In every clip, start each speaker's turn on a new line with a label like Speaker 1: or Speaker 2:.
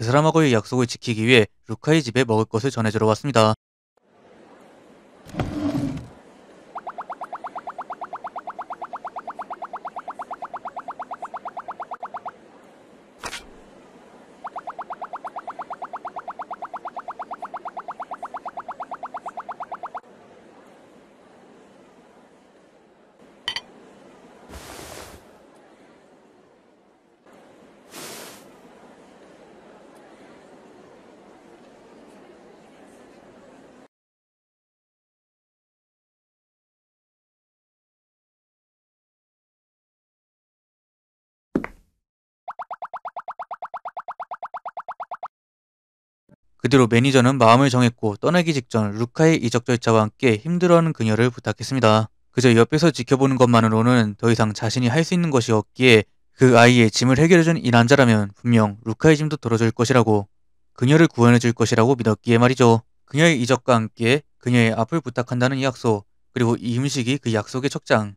Speaker 1: 그 사람하고의 약속을 지키기 위해 루카의 집에 먹을 것을 전해주러 왔습니다. 그대로 매니저는 마음을 정했고 떠나기 직전 루카의 이적 절차와 함께 힘들어하는 그녀를 부탁했습니다. 그저 옆에서 지켜보는 것만으로는 더 이상 자신이 할 수 있는 것이 없기에 그 아이의 짐을 해결해준 이 남자라면 분명 루카의 짐도 덜어줄 것이라고 그녀를 구원해줄 것이라고 믿었기에 말이죠. 그녀의 이적과 함께 그녀의 앞을 부탁한다는 약속 그리고 이 음식이 그 약속의 척장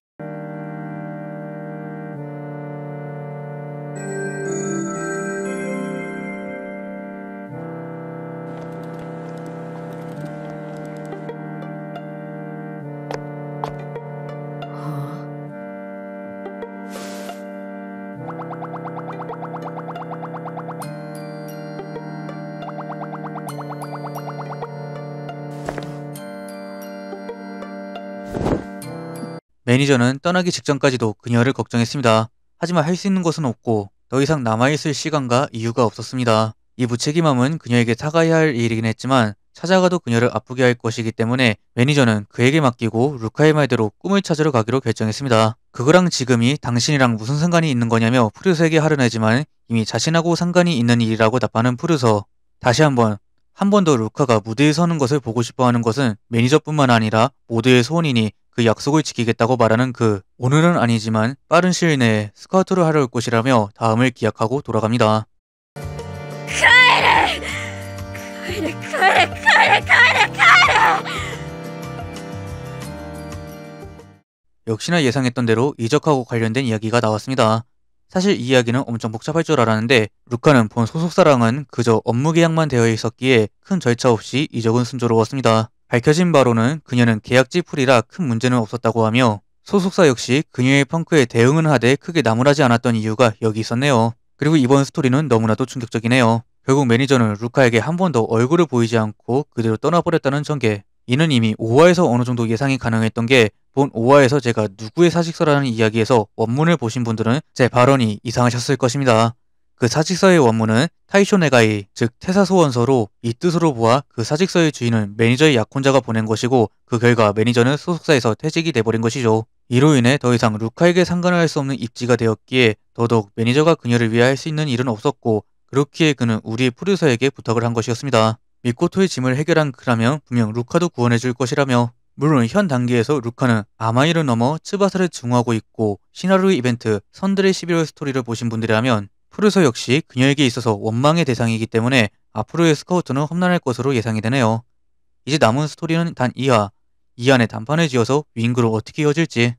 Speaker 1: 매니저는 떠나기 직전까지도 그녀를 걱정했습니다. 하지만 할 수 있는 것은 없고 더 이상 남아있을 시간과 이유가 없었습니다. 이 무책임함은 그녀에게 사과해야 할 일이긴 했지만 찾아가도 그녀를 아프게 할 것이기 때문에 매니저는 그에게 맡기고 루카의 말대로 꿈을 찾으러 가기로 결정했습니다. 그거랑 지금이 당신이랑 무슨 상관이 있는 거냐며 푸르서에게 하려내지만 이미 자신하고 상관이 있는 일이라고 답하는 푸르서. 다시 한번 한 번 더 루카가 무대에 서는 것을 보고 싶어하는 것은 매니저뿐만 아니라 모두의 소원이니 그 약속을 지키겠다고 말하는 그 오늘은 아니지만 빠른 시일 내에 스카우트를 하려올 것이라며 다음을 기약하고 돌아갑니다. 가래 가래 가래 가래 가래! 역시나 예상했던 대로 이적하고 관련된 이야기가 나왔습니다. 사실 이 이야기는 엄청 복잡할 줄 알았는데 루카는 본 소속사랑은 그저 업무 계약만 되어 있었기에 큰 절차 없이 이적은 순조로웠습니다. 밝혀진 바로는 그녀는 계약지풀이라 큰 문제는 없었다고 하며 소속사 역시 그녀의 펑크에 대응은 하되 크게 나무라지 않았던 이유가 여기 있었네요. 그리고 이번 스토리는 너무나도 충격적이네요. 결국 매니저는 루카에게 한 번 더 얼굴을 보이지 않고 그대로 떠나버렸다는 전개. 이는 이미 5화에서 어느 정도 예상이 가능했던 게 본 5화에서 제가 누구의 사직서라는 이야기에서 원문을 보신 분들은 제 발언이 이상하셨을 것입니다. 그 사직서의 원문은 타이쇼네가이 즉 퇴사소원서로 이 뜻으로 보아 그 사직서의 주인은 매니저의 약혼자가 보낸 것이고 그 결과 매니저는 소속사에서 퇴직이 돼버린 것이죠. 이로 인해 더 이상 루카에게 상관을 할 수 없는 입지가 되었기에 더더욱 매니저가 그녀를 위해 할 수 있는 일은 없었고 그렇기에 그는 우리 프로듀서에게 부탁을 한 것이었습니다. 미코토의 짐을 해결한 그라면 분명 루카도 구원해줄 것이라며 물론 현 단계에서 루카는 아마이를 넘어 츠바사를 증오하고 있고 시나루 의 이벤트 선들의 11월 스토리를 보신 분들이라면 프루소 역시 그녀에게 있어서 원망의 대상이기 때문에 앞으로의 스카우트는 험난할 것으로 예상이 되네요. 이제 남은 스토리는 단 2화, 2 안에 단판을 지어서 윙그로 어떻게 이어질지